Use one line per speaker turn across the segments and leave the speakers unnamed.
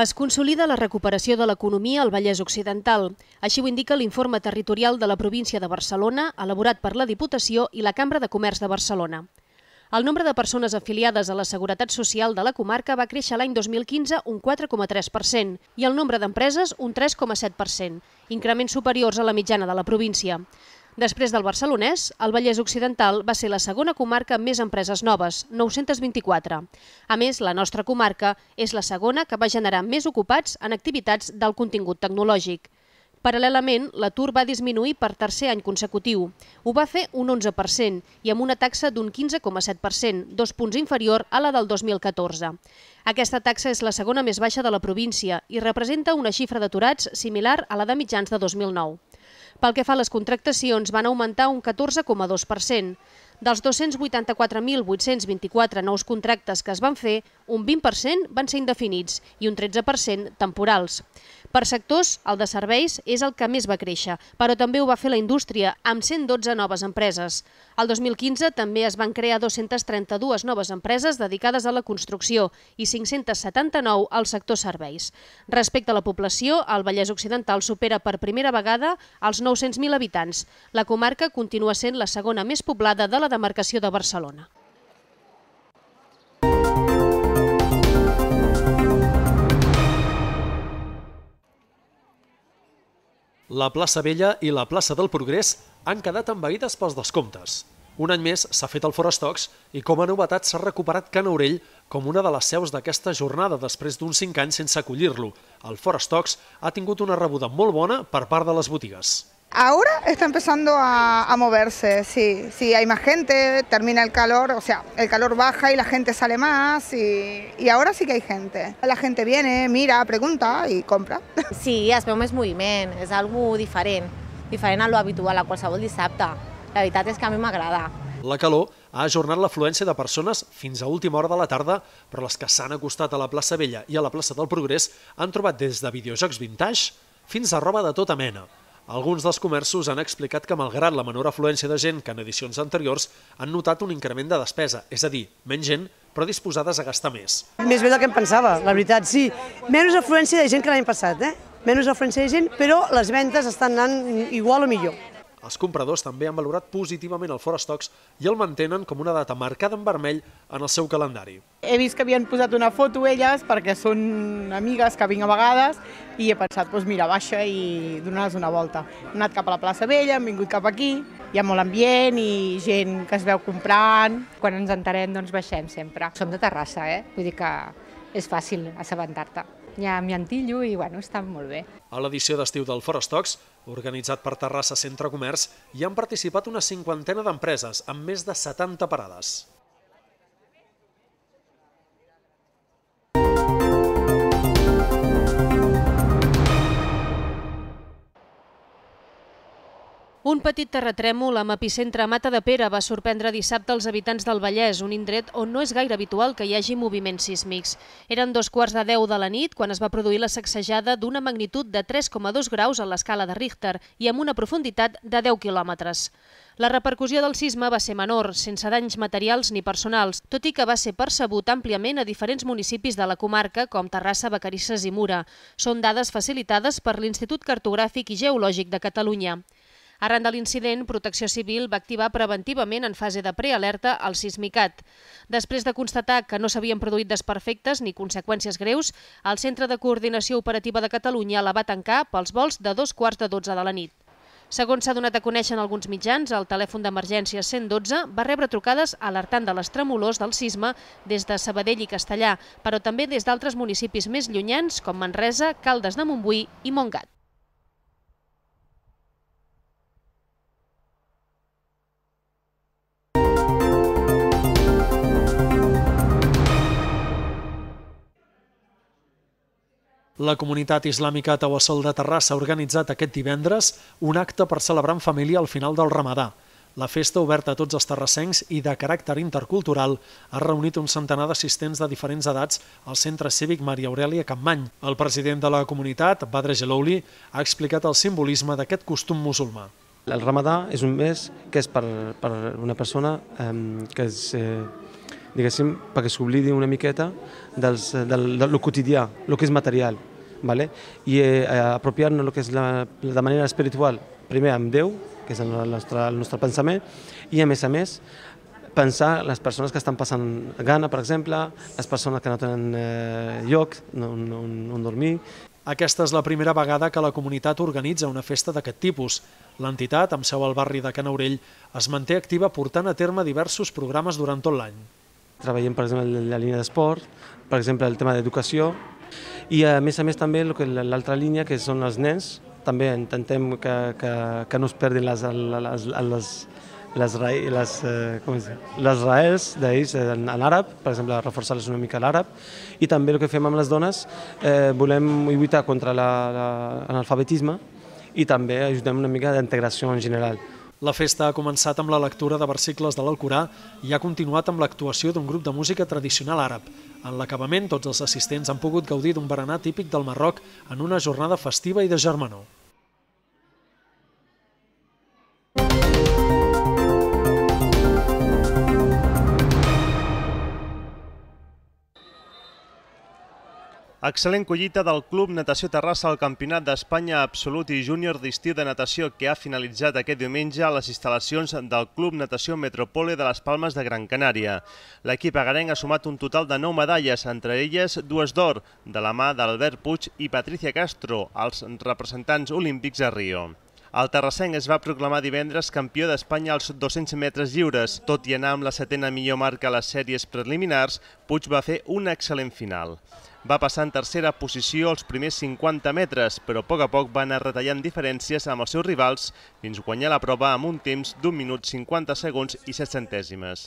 Es consolida la recuperació de l'economia al Vallès Occidental. Així ho indica l'informe territorial de la província de Barcelona, elaborat per la Diputació i la Cambra de Comerç de Barcelona. El nombre de persones afiliades a la Seguretat Social de la comarca va créixer l'any 2015 un 4,3% i el nombre d'empreses un 3,7%, increments superiors a la mitjana de la província. Després del barcelonès, el Vallès Occidental va ser la segona comarca amb més empreses noves, 924. A més, la nostra comarca és la segona que va generar més ocupats en activitats del contingut tecnològic. Paral·lelament, l'atur va disminuir per tercer any consecutiu. Ho va fer un 11% i amb una taxa d'un 15,7%, dos punts inferior a la del 2014. Aquesta taxa és la segona més baixa de la província i representa una xifra d'aturats similar a la de mitjans de 2009. Pel que fa a les contractacions, van augmentar un 14,2%. Dels 284.824 nous contractes que es van fer, un 20% van ser indefinits i un 13% temporals. Per sectors, el de serveis és el que més va créixer, però també ho va fer la indústria, amb 112 noves empreses. El 2015 també es van crear 232 noves empreses dedicades a la construcció i 579 al sector serveis. Respecte a la població, el Vallès Occidental supera per primera vegada els 900.000 habitants. La comarca continua sent la segona més poblada de la la demarcació de Barcelona.
La plaça Vella i la plaça del Progrés han quedat envaïdes pels descomptes. Un any més s'ha fet el Forestocs i com a novetat s'ha recuperat Can Aurell com una de les seus d'aquesta jornada després d'uns 5 anys sense acollir-lo. El Forestocs ha tingut una rebuda molt bona per part de les botigues.
Ahora está empezando a, a, moverse, sí, sí, hay más gente, termina el calor, o sea, el calor baja y la gente sale más y, y ahora sí que hay gente. La gente viene, mira, pregunta y compra. Sí, es veu més moviment, és algo diferent, diferent a lo habitual a qualsevol dissabte. La veritat és que a mi m'agrada.
La calor ha ajornat l'afluència de persones fins a última hora de la tarda, però les que s'han acostat a la plaça Vella i a la plaça del Progrés han trobat des de videojocs vintage fins a roba de tota mena. Alguns dels comerços han explicat que, malgrat la menor afluència de gent que en edicions anteriors, han notat un increment de despesa, és a dir, menys gent, però disposades a gastar més.
Més bé del que em pensava, la veritat, sí. Menys afluència de gent que l'any passat, eh? Menys afluència de gent, però les ventes estan anant igual o millor.
Els compradors també han valorat positivament el Forestocs i el mantenen com una data marcada en vermell en el seu calendari.
He vist que havien posat una foto elles perquè són amigues que vinc a vegades i he pensat, doncs mira, baixa i donar-les una volta. He anat cap a la plaça Vella, hem vingut cap aquí, hi ha molt
ambient i gent que es veu comprant. Quan ens entarem, doncs baixem sempre. Som de Terrassa, eh? Vull dir que és fàcil assabentar-te hi ha miantillo i bueno, està molt bé.
A l'edició d'estiu del Forestox, organitzat per Terrassa Centre Comerç, hi han participat una cinquantena d'empreses amb més de 70 parades.
Un petit terratrèmol amb epicentre a Mata de Pere va sorprendre dissabte els habitants del Vallès, un indret on no és gaire habitual que hi hagi moviments sísmics. Eren dos quarts de deu de la nit quan es va produir la sacsejada d'una magnitud de 3,2 graus a l'escala de Richter i amb una profunditat de 10 quilòmetres. La repercussió del sisme va ser menor, sense danys materials ni personals, tot i que va ser percebut àmpliament a diferents municipis de la comarca, com Terrassa, Vacarisses i Mura. Són dades facilitades per l'Institut Cartogràfic i Geològic de Catalunya. Arran de l'incident, Protecció Civil va activar preventivament en fase de prealerta el sismicat. Després de constatar que no s'havien produït desperfectes ni conseqüències greus, el Centre de Coordinació Operativa de Catalunya la va tancar pels vols de dos quarts de dotze de la nit. Segons s'ha donat a conèixer en alguns mitjans, el telèfon d'emergència 112 va rebre trucades alertant de les tremolors del sisme des de Sabadell i Castellà, però també des d'altres municipis més llunyans com Manresa, Caldes de Montbui i Montgat.
La comunitat islàmica Tawasol de Terrassa ha organitzat aquest divendres un acte per celebrar en família al final del ramadà. La festa, oberta a tots els terrassencs i de caràcter intercultural, ha reunit un centenar d'assistents de diferents edats al Centre Cívic Maria Aurelia Campmany. El president de la comunitat, Badre Gelouli, ha explicat el simbolisme d'aquest costum musulmà.
El ramadà és un mes que és per, per una persona eh, que és... Eh diguéssim, perquè s'oblidi una miqueta dels, del, del, del quotidià, el que és material, vale? i eh, apropiar-nos el que és la, de manera espiritual, primer amb Déu, que és el nostre, el nostre pensament, i a més a més pensar les persones que estan passant gana, per exemple, les persones que no tenen eh, lloc on, on, on dormir. Aquesta és la primera
vegada que la comunitat organitza una festa d'aquest tipus. L'entitat, amb seu al barri de Canaurell, es manté activa portant a terme diversos programes durant tot l'any.
Treballem, per exemple, la línia d'esport, per exemple, el tema d'educació, i a més a més també l'altra línia, que són els nens, també intentem que, que, que no es perdin les, les, les, les, les, eh, com es diu? les raels d'ells en, en àrab, per exemple, reforçar-les una mica l'àrab, i també el que fem amb les dones, eh, volem lluitar contra l'analfabetisme la, la, i també ajudem una mica d'integració en general. La festa ha
començat amb la lectura de versicles de l'Alcorà i ha continuat amb l'actuació d'un grup de música tradicional àrab. En l'acabament, tots els assistents han pogut gaudir d'un berenar típic del Marroc en una jornada festiva i de germanor.
Excel·lent collita del Club Natació Terrassa al Campionat d'Espanya Absolut i Júnior d'estiu de natació que ha finalitzat aquest diumenge a les instal·lacions del Club Natació Metropole de les Palmes de Gran Canària. L'equip agarenc ha sumat un total de 9 medalles, entre elles dues d'or, de la mà d'Albert Puig i Patricia Castro, els representants olímpics a Rio. El terrassenc es va proclamar divendres campió d'Espanya als 200 metres lliures. Tot i anar amb la setena millor marca a les sèries preliminars, Puig va fer un excel·lent final va passar en tercera posició els primers 50 metres, però a poc a poc va anar retallant diferències amb els seus rivals fins a guanyar la prova amb un temps d'un minut 50 segons i 7 centèsimes.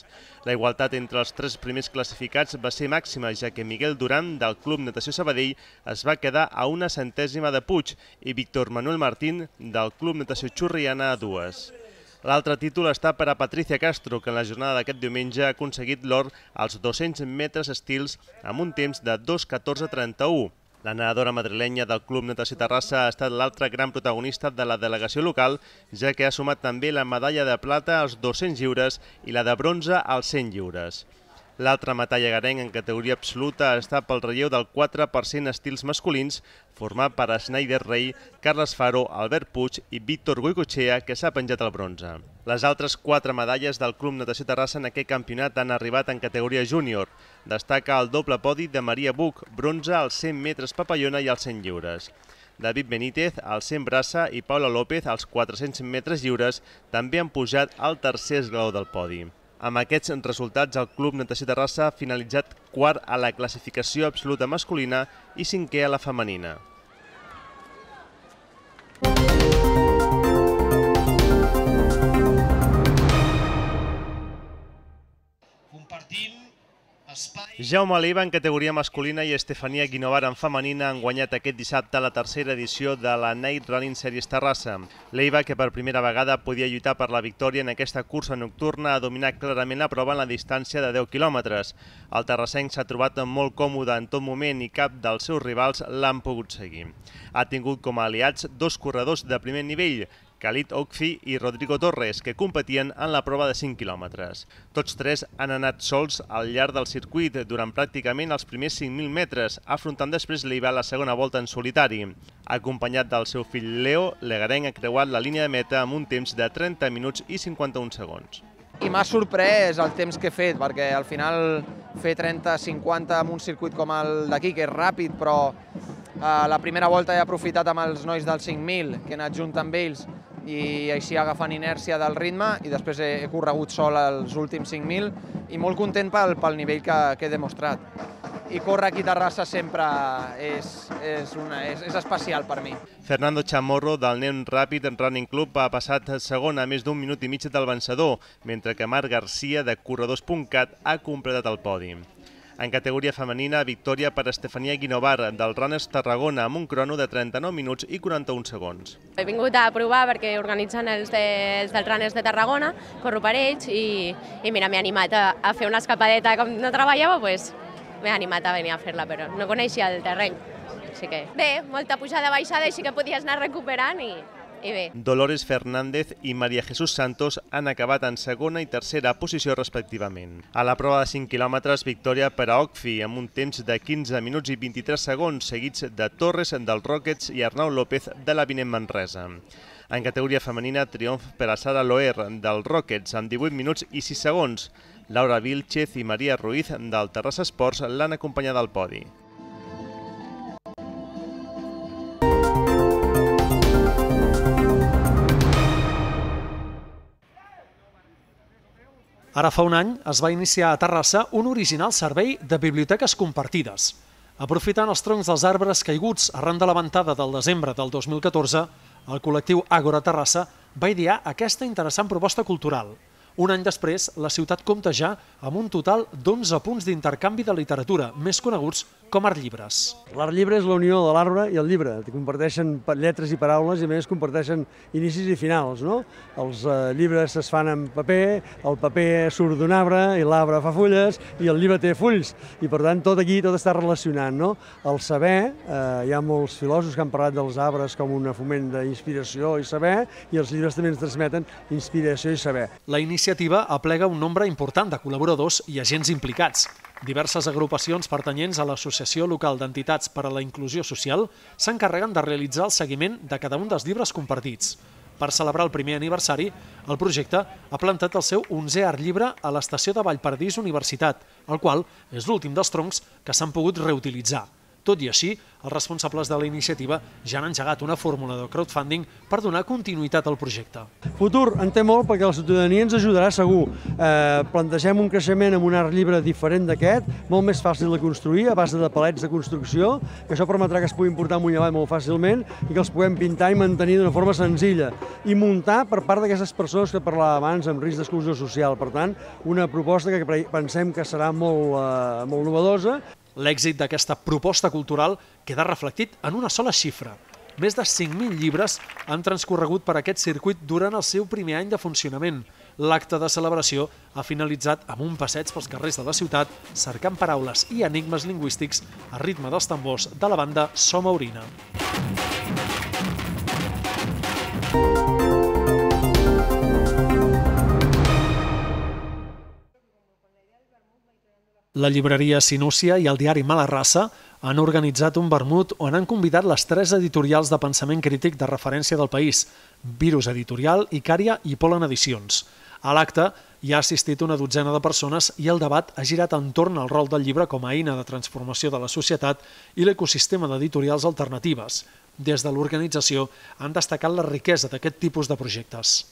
La igualtat entre els tres primers classificats va ser màxima, ja que Miguel Duran, del Club Natació Sabadell, es va quedar a una centèsima de Puig i Víctor Manuel Martín, del Club Natació Xurriana, a dues. L'altre títol està per a Patricia Castro, que en la jornada d'aquest diumenge ha aconseguit l'or als 200 metres estils amb un temps de 2.14.31. La nedadora madrilenya del Club Natació Terrassa ha estat l'altra gran protagonista de la delegació local, ja que ha sumat també la medalla de plata als 200 lliures i la de bronze als 100 lliures. L'altra metall agarenc en categoria absoluta està pel relleu del 4% estils masculins, format per Schneider Rey, Carles Faro, Albert Puig i Víctor Goicochea, que s'ha penjat el bronze. Les altres quatre medalles del Club Natació Terrassa en aquest campionat han arribat en categoria júnior. Destaca el doble podi de Maria Buch, bronze als 100 metres papallona i als 100 lliures. David Benítez al 100 braça i Paula López als 400 metres lliures també han pujat al tercer esglau del podi. Amb aquests resultats, el Club Natació Terrassa ha finalitzat quart a la classificació absoluta masculina i cinquè a la femenina. Música Jaume Oliva en categoria masculina i Estefania Guinovar en femenina han guanyat aquest dissabte la tercera edició de la Night Running Series Terrassa. Leiva, que per primera vegada podia lluitar per la victòria en aquesta cursa nocturna, ha dominat clarament la prova en la distància de 10 quilòmetres. El terrassenc s'ha trobat molt còmode en tot moment i cap dels seus rivals l'han pogut seguir. Ha tingut com a aliats dos corredors de primer nivell, Khalid Okfi i Rodrigo Torres, que competien en la prova de 5 quilòmetres. Tots tres han anat sols al llarg del circuit durant pràcticament els primers 5.000 metres, afrontant després l'Iva la segona volta en solitari. Acompanyat del seu fill Leo, l'Egarenc ha creuat la línia de meta amb un temps de 30 minuts i 51 segons.
I m'ha sorprès el temps que he fet, perquè al final fer 30-50 en un circuit com el d'aquí, que és ràpid, però eh, la primera volta he aprofitat amb els nois del 5.000, que he anat junt amb ells, i així agafant inèrcia del ritme i després he, he corregut sol els últims 5.000 i molt content pel, pel nivell que, que he demostrat. I córrer aquí a Terrassa sempre és, és, una, és, és especial per mi.
Fernando Chamorro del Nen Ràpid Running Club ha passat segon a més d'un minut i mig del vencedor, mentre que Marc Garcia de Corredors.cat ha completat el pòdium. En categoria femenina, victòria per Estefania Guinovar del Runners Tarragona amb un crono de 39 minuts i 41 segons.
He vingut a provar perquè organitzen els, de, els del Runners de Tarragona, corro per ells i, i mira, m'he animat a, a fer una escapadeta com no treballava, doncs m'he animat a venir a fer-la, però no coneixia el terreny. Així que bé, molta pujada-baixada, així que podies anar recuperant i, i bé.
Dolores Fernández i Maria Jesús Santos han acabat en segona i tercera posició respectivament. A la prova de 5 quilòmetres, victòria per a Ocfi, amb un temps de 15 minuts i 23 segons, seguits de Torres, del Rockets i Arnau López de la Vinent Manresa. En categoria femenina, triomf per a Sara Loer, del Rockets, amb 18 minuts i 6 segons. Laura Vilchez i Maria Ruiz, del Terrassa Esports, l'han acompanyat al podi.
Ara fa un any es va iniciar a Terrassa un original servei de biblioteques compartides. Aprofitant els troncs dels arbres caiguts arran de la ventada del desembre del 2014, el col·lectiu Agora Terrassa va idear aquesta interessant proposta cultural – un any després, la ciutat compta ja amb un total d'11 punts d'intercanvi de literatura, més coneguts com art llibres.
L'art llibre és la unió de l'arbre i el llibre. Comparteixen lletres i paraules i, a més, comparteixen inicis i finals. No? Els eh, llibres es fan en paper, el paper surt d'un arbre i l'arbre fa fulles i el llibre té fulls. I, per tant, tot aquí tot està relacionant. No? El saber, eh, hi ha molts filòsofs que han parlat dels arbres com un foment d'inspiració i saber, i els llibres també ens transmeten inspiració i saber.
La iniciativa aplega un nombre important de col·laboradors i agents implicats. Diverses agrupacions pertanyents a l'Associació Local d'Entitats per a la Inclusió Social s'encarreguen de realitzar el seguiment de cada un dels llibres compartits. Per celebrar el primer aniversari, el projecte ha plantat el seu 11è art llibre a l'estació de Vallpardís Universitat, el qual és l'últim dels troncs que s'han pogut reutilitzar. Tot i així, els responsables de la iniciativa ja han engegat una fórmula de crowdfunding per donar continuïtat al projecte.
Futur en té molt perquè la ciutadania ens ajudarà segur. Eh, plantegem un creixement amb un art llibre diferent d'aquest, molt més fàcil de construir, a base de palets de construcció, que això permetrà que es puguin portar amunt i avall molt fàcilment i que els puguem pintar i mantenir d'una forma senzilla. I muntar per part d'aquestes persones que parlava abans amb risc d'exclusió social. Per tant, una proposta que pensem que serà molt, eh, molt novedosa. L'èxit d'aquesta proposta cultural queda reflectit en una sola xifra. Més de
5.000 llibres han transcorregut per aquest circuit durant el seu primer any de funcionament. L'acte de celebració ha finalitzat amb un passeig pels carrers de la ciutat, cercant paraules i enigmes lingüístics a ritme dels tambors de la banda Somaurina. Música La llibreria Sinúcia i el diari Mala Raça han organitzat un vermut on han convidat les tres editorials de pensament crític de referència del país, Virus Editorial, Icària i Polen Edicions. A l'acte hi ha assistit una dotzena de persones i el debat ha girat entorn al rol del llibre com a eina de transformació de la societat i l'ecosistema d'editorials alternatives. Des de l'organització han destacat la riquesa d'aquest tipus de projectes.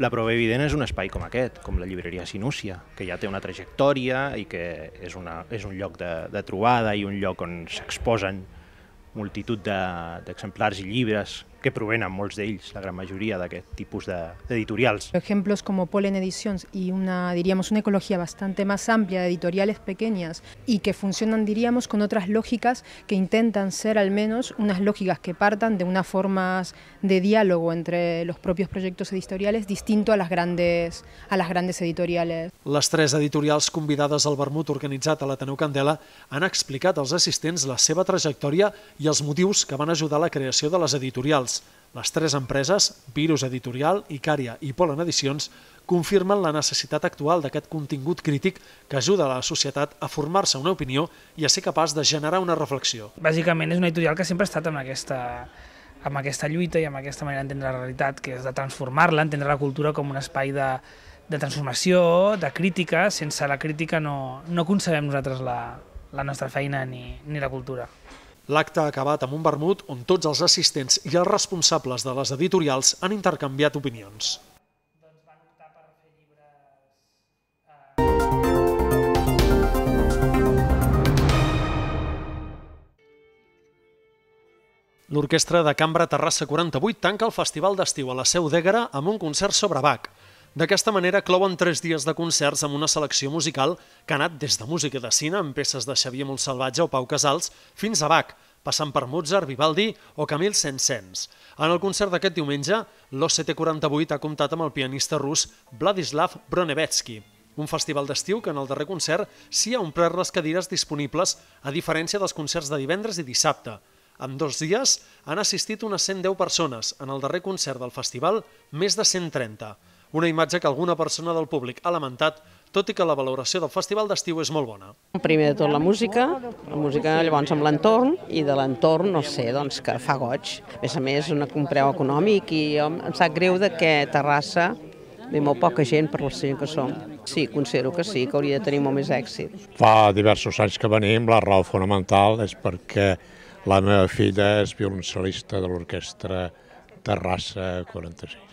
La prova evident és un espai com aquest, com la llibreria Sinúcia, que ja té una trajectòria i que és, una, és un lloc de, de trobada i un lloc on s'exposen multitud d'exemplars de, i llibres que provenen molts d'ells, la gran majoria d'aquest tipus tipus de editorials.
Ejemplos como Polen Editions y una, diríamos, una ecología bastante más amplia de editoriales pequeñas y que funcionan, diríamos, con otras lógicas que intentan ser al menos unas lógicas que partan de unas formas de diálogo entre los propios proyectos editoriales distinto a las grandes, a las grandes editoriales.
Les tres editorials convidades al vermut organitzat a l'Ateneu Candela han explicat als assistents la seva trajectòria i els motius que van ajudar a la creació de les editorials editorials. Les tres empreses, Virus Editorial, Icària i Polen Edicions, confirmen la necessitat actual d'aquest contingut crític que ajuda a la societat a formar-se una opinió i a ser capaç de generar una reflexió.
Bàsicament és una editorial que sempre ha estat amb aquesta, amb aquesta lluita i amb aquesta manera d'entendre la realitat, que és de transformar-la, entendre la cultura com un espai de, de transformació, de crítica. Sense la crítica no, no concebem nosaltres la, la nostra feina ni, ni la cultura.
L'acte ha acabat amb un vermut on tots els assistents i els responsables de les editorials han intercanviat opinions. L'Orquestra de Cambra Terrassa 48 tanca el Festival d'Estiu a la Seu d'Ègara amb un concert sobre Bach. D'aquesta manera clouen tres dies de concerts amb una selecció musical que ha anat des de música de cine amb peces de Xavier Montsalvatge o Pau Casals fins a Bach, passant per Mozart, Vivaldi o Camille Saint-Saëns. En el concert d'aquest diumenge, l'OCT48 ha comptat amb el pianista rus Vladislav Bronevetsky, un festival d'estiu que en el darrer concert s'hi ha omplert les cadires disponibles a diferència dels concerts de divendres i dissabte. En dos dies han assistit unes 110 persones, en el darrer concert del festival més de 130. Una imatge que alguna persona del públic ha lamentat tot i que la valoració del festival d'estiu és molt bona.
Primer de tot la música, la música llavors amb l'entorn, i de l'entorn, no sé, doncs que fa goig. A més a més, una, un preu econòmic i em sap greu de que Terrassa ve molt poca gent per la gent que som. Sí, considero que sí, que hauria de tenir molt més èxit.
Fa diversos anys que venim, la raó fonamental és perquè la meva filla és violoncel·lista de l'orquestra Terrassa 46.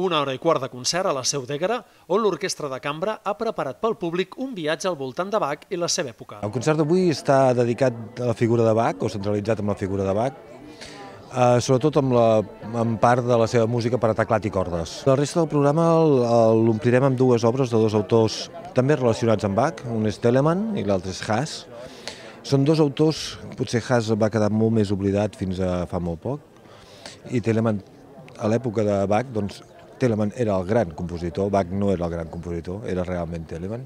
Una hora i quart de concert a la Seu d'Ègara, on l'Orquestra de Cambra ha preparat pel públic un viatge al voltant de Bach i la seva època. El concert d'avui està dedicat a la figura de Bach, o centralitzat amb la figura de Bach, eh, sobretot amb, la, amb part de la seva música per a teclat i cordes. La resta del programa l'omplirem amb dues obres de dos autors també relacionats amb Bach, un és Telemann i l'altre és Haas. Són dos autors, potser Haas va quedar molt més oblidat fins a fa molt poc, i Telemann a l'època de Bach doncs, Telemann era el gran compositor, Bach no era el gran
compositor, era realment Telemann.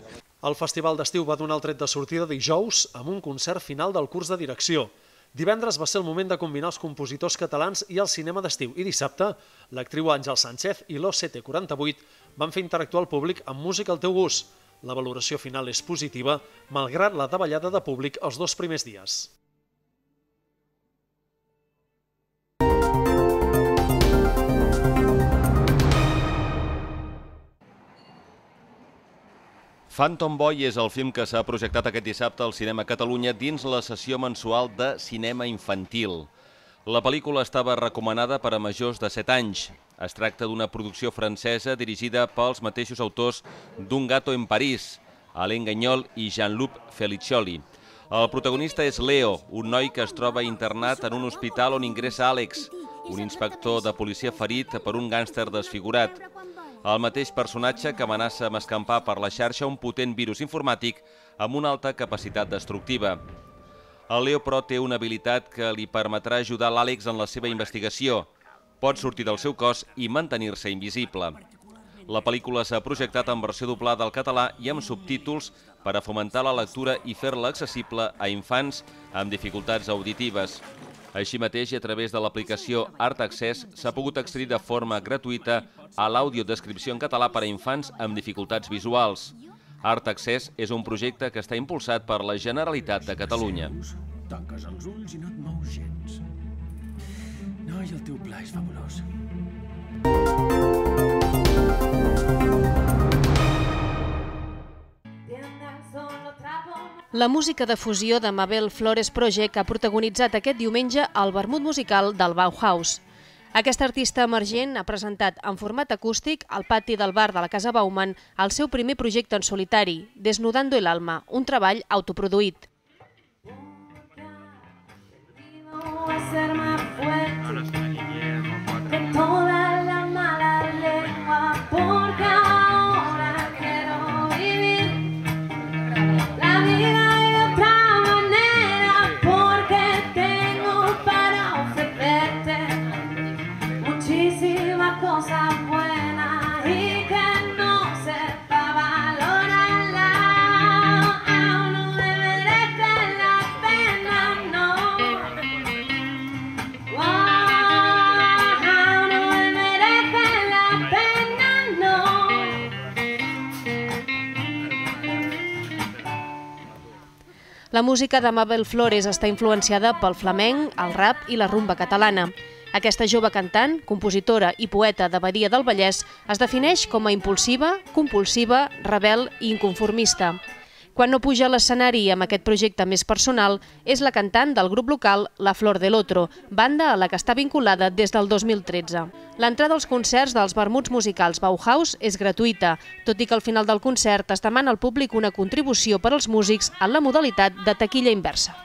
El Festival d'Estiu va donar el tret de sortida dijous amb un concert final del curs de direcció. Divendres va ser el moment de combinar els compositors catalans i el cinema d'estiu i dissabte l'actriu Àngel Sánchez i l'OCT48 van fer interactuar el públic amb música al teu gust. La valoració final és positiva, malgrat la davallada de públic els dos primers dies.
Phantom Boy és el film que s'ha projectat aquest dissabte al Cinema Catalunya dins la sessió mensual de cinema infantil. La pel·lícula estava recomanada per a majors de 7 anys. Es tracta d'una producció francesa dirigida pels mateixos autors d'Un gato en París, Alain Gagnol i Jean-Luc Felicioli. El protagonista és Leo, un noi que es troba internat en un hospital on ingressa Àlex, un inspector de policia ferit per un gànster desfigurat el mateix personatge que amenaça amb escampar per la xarxa un potent virus informàtic amb una alta capacitat destructiva. El Leo Pro té una habilitat que li permetrà ajudar l'Àlex en la seva investigació. Pot sortir del seu cos i mantenir-se invisible. La pel·lícula s'ha projectat en versió doblada al català i amb subtítols per a fomentar la lectura i fer-la accessible a infants amb dificultats auditives. Així mateix, a través de l'aplicació Art Access, s'ha pogut accedir de forma gratuïta a l'audiodescripció en català per a infants amb dificultats visuals. Art Access és un projecte que està impulsat per la Generalitat de Catalunya.
Tanques els ulls i no et mous gens. Noi, el teu pla és fabulós. Música
La música de fusió de Mabel Flores Project ha protagonitzat aquest diumenge el vermut musical del Bauhaus. Aquest artista emergent ha presentat en format acústic al pati del bar de la Casa Bauman el seu primer projecte en solitari, Desnudando el alma, un treball autoproduït. Hacerme La música de Mabel Flores està influenciada pel flamenc, el rap i la rumba catalana. Aquesta jove cantant, compositora i poeta de Badia del Vallès es defineix com a impulsiva, compulsiva, rebel i inconformista. Quan no puja a l'escenari amb aquest projecte més personal, és la cantant del grup local La Flor de l'Otro, banda a la que està vinculada des del 2013. L'entrada als concerts dels vermuts musicals Bauhaus és gratuïta, tot i que al final del concert es demana al públic una contribució per als músics en la modalitat de taquilla inversa.